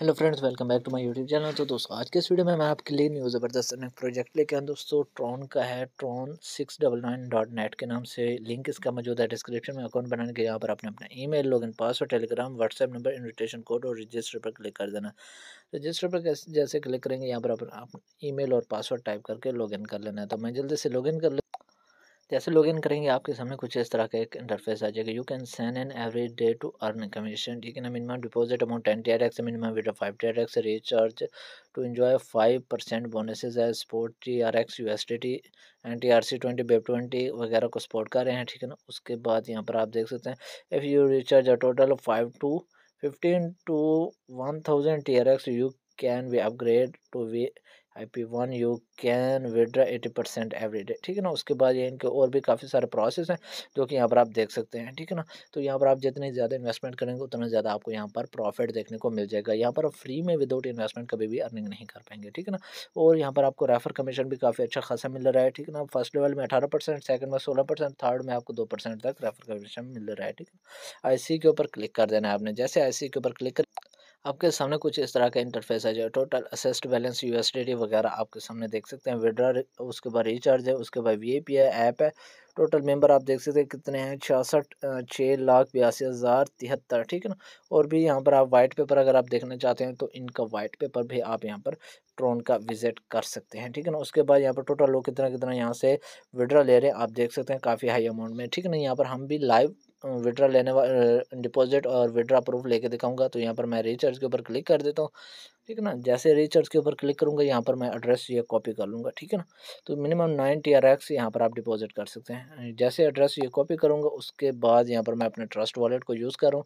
hello friends welcome back to my YouTube channel तो दोस्तों आज के इस वीडियो में मैं आपके लिए न्यू ज़बरदस्त प्रोजेक्ट लेके आया दोस्तों ट्रॉन का है Tron six double nine dot net के नाम से लिंक इसका मौजूद है डिस्क्रिप्शन में अकाउंट बनाने के यहाँ पर अपने अपना email login password Telegram WhatsApp number invitation code और रजिस्टर पर क्लिक कर देना रजिस्टर पर जैसे क्लिक करेंगे यहाँ पर आप ई और पासवर्ड टाइप करके लॉगिन कर लेना है तो मैं जल्दी से लॉगिन कर जैसे लॉग इन करेंगे आपके सामने कुछ इस तरह का एक इंटरफेस आ जाएगा you can sign in every day to earn commission ठीक है ना minimum deposit amount ten T R X minimum withdraw five T R X recharge to enjoy five percent bonuses है support T R X U S T T and T R C twenty BEP twenty वगैरह को support कर रहे हैं ठीक है ना उसके बाद यहाँ पर आप देख सकते हैं if you recharge a total five two fifteen two one thousand T R X you can be upgrade to V I P one you can withdraw eighty percent every day ठीक है ना उसके बाद ये इनके और भी काफ़ी सारे प्रोसेस हैं जो कि यहाँ पर आप देख सकते हैं ठीक है ना तो यहाँ पर आप जितनी ज़्यादा इन्वेस्टमेंट करेंगे उतना ज़्यादा आपको यहाँ पर प्रॉफिट देखने को मिल जाएगा यहाँ पर आप फ्री में विदाउट इन्वेस्टमेंट कभी भी अर्निंग नहीं कर पाएंगे ठीक है ना और यहाँ पर आपको रेफर कमीशन भी काफ़ी अच्छा खासा मिल रहा है ठीक है ना फर्स्ट लेवल में अठारह परसेंट सेकेंड में सोलह परसेंट थर्ड में आपको दो परसेंट तक रेफर कमीशन मिल रहा है ठीक है आई के ऊपर क्लिक कर देना है आपने जैसे आई के ऊपर क्लिक कर आपके सामने कुछ इस तरह का इंटरफेस है जो टोटल असेस्ट बैलेंस यू वगैरह आपके सामने देख सकते हैं विड्रा उसके बाद रिचार्ज है उसके बाद वी है ऐप है टोटल मेंबर आप देख सकते हैं कितने हैं छियासठ छः लाख बयासी हज़ार तिहत्तर ठीक है ना और भी यहाँ पर आप वाइट पेपर अगर आप देखना चाहते हैं तो इनका वाइट पेपर भी आप यहाँ पर ट्रोन का विजिट कर सकते हैं ठीक है ना उसके बाद यहाँ पर टोटल लोग कितना कितना यहाँ से विड्रा ले रहे हैं आप देख सकते हैं काफ़ी हाई अमाउंट में ठीक है ना यहाँ पर हम भी लाइव विड्रा लेने डिपॉजिट और विड्रा प्रूफ लेके दिखाऊंगा तो यहाँ पर मैं रिचार्ज के ऊपर क्लिक कर देता हूँ ठीक है ना जैसे रिचार्ज के ऊपर क्लिक करूँगा यहाँ पर मैं एड्रेस ये कॉपी कर लूँगा ठीक है ना तो minimum nine T R X यहाँ पर आप डिपॉजिट कर सकते हैं जैसे एड्रेस ये कॉपी करूँगा उसके बाद यहाँ पर मैं अपने ट्रस्ट वॉलेट को यूज़ करूँ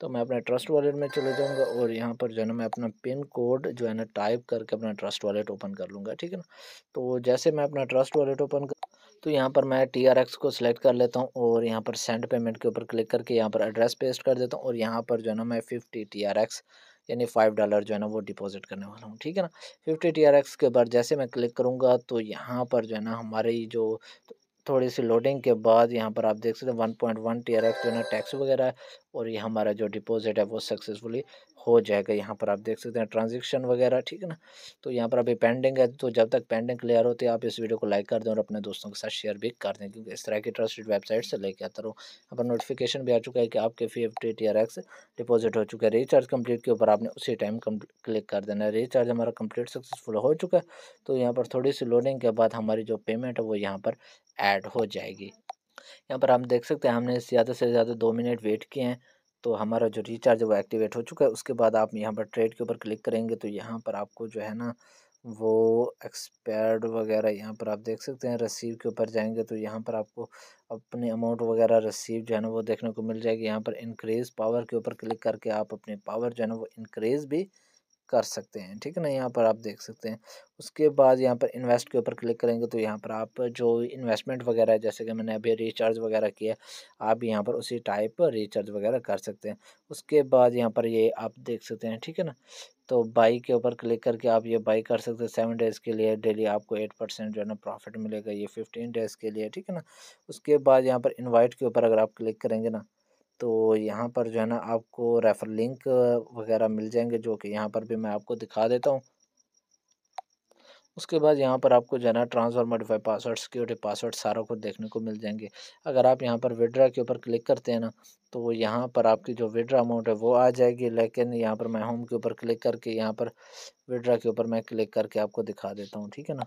तो मैं अपने ट्रस्ट वॉलेट में चले जाऊँगा और यहाँ पर जो है ना मैं अपना पिन कोड जो है ना टाइप करके अपना ट्रस्ट वॉलेट ओपन कर लूँगा ठीक है ना तो जैसे मैं अपना ट्रस्ट वॉलेट ओपन तो यहाँ पर मैं टी आर एक्स को सिलेक्ट कर लेता हूँ और यहाँ पर सेंड पेमेंट के ऊपर क्लिक करके यहाँ पर एड्रेस पेस्ट कर देता हूँ और यहाँ पर जो है ना मैं फिफ्टी टी आर एक्स यानी फाइव डॉलर जो है ना वो डिपॉजिट करने वाला हूँ ठीक है ना फिफ्टी टी आर एक्स के बाद जैसे मैं क्लिक करूँगा तो यहाँ पर जो है ना हमारे जो थोड़ी सी लोडिंग के बाद यहाँ पर आप देख सकते हैं one point one T R X जो है टैक्स वगैरह और ये हमारा जो डिपॉजिट है वो सक्सेसफुली हो जाएगा यहाँ पर आप देख सकते हैं ट्रांजेक्शन वगैरह ठीक है ना तो यहाँ पर अभी पेंडिंग है तो जब तक पेंडिंग क्लियर होती है आप इस वीडियो को लाइक कर दें और अपने दोस्तों के साथ शेयर भी कर दें क्योंकि इस तरह की ट्रस्टेड वेबसाइट से लेके आता रहूँ यहाँ पर नोटिफिकेशन भी आ चुका है कि आपके fifty T R X deposit हो चुका है रिचार्ज कम्प्लीट के ऊपर आपने उसी टाइम क्लिक कर देना है रिचार्ज हमारा कम्प्लीट सक्सेसफुल हो चुका है तो यहाँ पर थोड़ी सी लोडिंग के बाद हमारी जो पेमेंट है वो यहाँ पर ऐड हो जाएगी यहाँ पर हम देख सकते हैं हमने ज़्यादा से ज़्यादा दो मिनट वेट किए हैं तो हमारा जो रिचार्ज वो एक्टिवेट हो चुका है उसके बाद आप यहाँ पर ट्रेड के ऊपर क्लिक करेंगे तो यहाँ पर आपको जो है ना वो एक्सपायर्ड वगैरह यहाँ पर आप देख सकते हैं रसीव के ऊपर जाएंगे तो यहाँ पर आपको अपने अमाउंट वगैरह रसीव जो है ना वो देखने को मिल जाएगी यहाँ पर इंक्रीज़ पावर के ऊपर क्लिक करके आप अपनी पावर जो है ना वो इंक्रीज़ भी कर सकते हैं ठीक है ना यहाँ पर आप देख सकते हैं उसके बाद यहाँ पर इन्वेस्ट के ऊपर क्लिक करेंगे तो यहाँ पर आप जो इन्वेस्टमेंट वगैरह है जैसे कि मैंने अभी रिचार्ज वगैरह किया आप यहाँ पर उसी टाइप रिचार्ज वगैरह कर सकते हैं उसके बाद यहाँ पर ये आप देख सकते हैं ठीक है ना तो बाई के ऊपर क्लिक करके आप ये बाई कर सकते हैं सेवन डेज़ के लिए डेली आपको एट परसेंट जो है ना प्रॉफिट मिलेगा ये फिफ्टीन डेज़ के लिए ठीक है ना उसके बाद यहाँ पर इन्वाइट के ऊपर अगर आप क्लिक करेंगे ना तो यहाँ पर जो है ना आपको रेफ़र लिंक वगैरह मिल जाएंगे जो कि यहाँ पर भी मैं आपको दिखा देता हूँ उसके बाद यहाँ पर आपको जो है ना transfer modify password security password सारा कुछ देखने को मिल जाएंगे अगर आप यहाँ पर विड्रा के ऊपर क्लिक करते हैं ना तो यहाँ पर आपकी जो विड्रा अमाउंट है वो आ जाएगी लेकिन यहाँ पर मैं होम के ऊपर क्लिक करके यहाँ पर विड्रा के ऊपर मैं क्लिक करके आपको दिखा देता हूँ ठीक है ना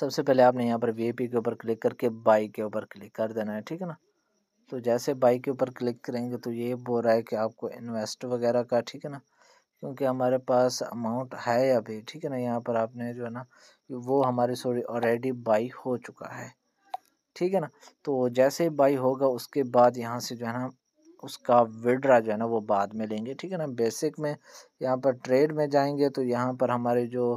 सबसे पहले आपने यहाँ पर वी के ऊपर क्लिक करके बाई के ऊपर क्लिक कर देना है ठीक है ना तो जैसे बाई के ऊपर क्लिक करेंगे तो ये बोल रहा है कि आपको इन्वेस्ट वगैरह का ठीक है ना क्योंकि हमारे पास अमाउंट है अभी ठीक है ना यहाँ पर आपने जो है ना वो हमारे सॉरी ऑलरेडी बाई हो चुका है ठीक है ना तो जैसे ही बाई होगा उसके बाद यहाँ से जो है ना उसका विड्रा जो है ना वो बाद में लेंगे ठीक है ना बेसिक में यहाँ पर ट्रेड में जाएंगे तो यहाँ पर हमारे जो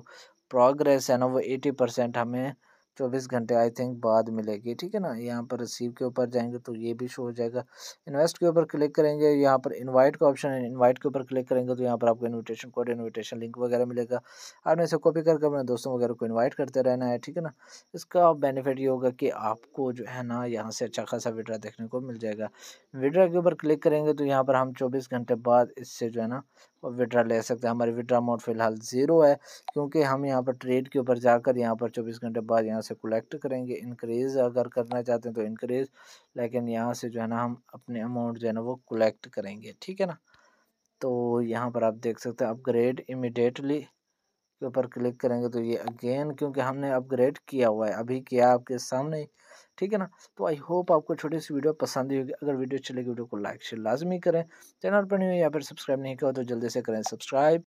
प्रोग्रेस है ना वो एटी परसेंट हमें चौबीस घंटे आई थिंक बाद मिलेगी ठीक है ना यहाँ पर रिसीव के ऊपर जाएंगे तो ये भी शो हो जाएगा इन्वेस्ट के ऊपर क्लिक करेंगे यहाँ पर इनवाइट का ऑप्शन है इनवाइट के ऊपर क्लिक करेंगे तो यहाँ पर आपको इनविटेशन कोड इनविटेशन लिंक वगैरह मिलेगा आपने इसे कॉपी करके अपने दोस्तों वगैरह को इन्वाइट करते रहना है ठीक है ना इसका बेनिफिट ये होगा कि आपको जो है ना यहाँ से अच्छा खासा विड्रा देखने को मिल जाएगा विड्रा के ऊपर क्लिक करेंगे तो यहाँ पर हम चौबीस घंटे बाद इससे जो है ना विड्रा ले सकते हैं हमारी विड्रा अमाउंट फ़िलहाल ज़ीरो है क्योंकि हम यहाँ पर ट्रेड के ऊपर जाकर यहाँ पर चौबीस घंटे बाद यहाँ से कलेक्ट करेंगे इनक्रीज़ अगर करना चाहते हैं तो इनक्रीज लेकिन यहाँ से जो है ना हम अपने अमाउंट जो है ना वो कलेक्ट करेंगे ठीक है ना तो यहाँ पर आप देख सकते हैं अपग्रेड इमिडिएटली के ऊपर क्लिक करेंगे तो ये अगेन क्योंकि हमने अपग्रेड किया हुआ है अभी किया आपके सामने ठीक है ना तो आई होप आपको छोटी सी वीडियो पसंद ही होगी अगर वीडियो अच्छी लगी तो वीडियो को लाइक शेयर लाजमी करें चैनल पर नहीं हो या फिर सब्सक्राइब नहीं किया तो जल्दी से करें सब्सक्राइब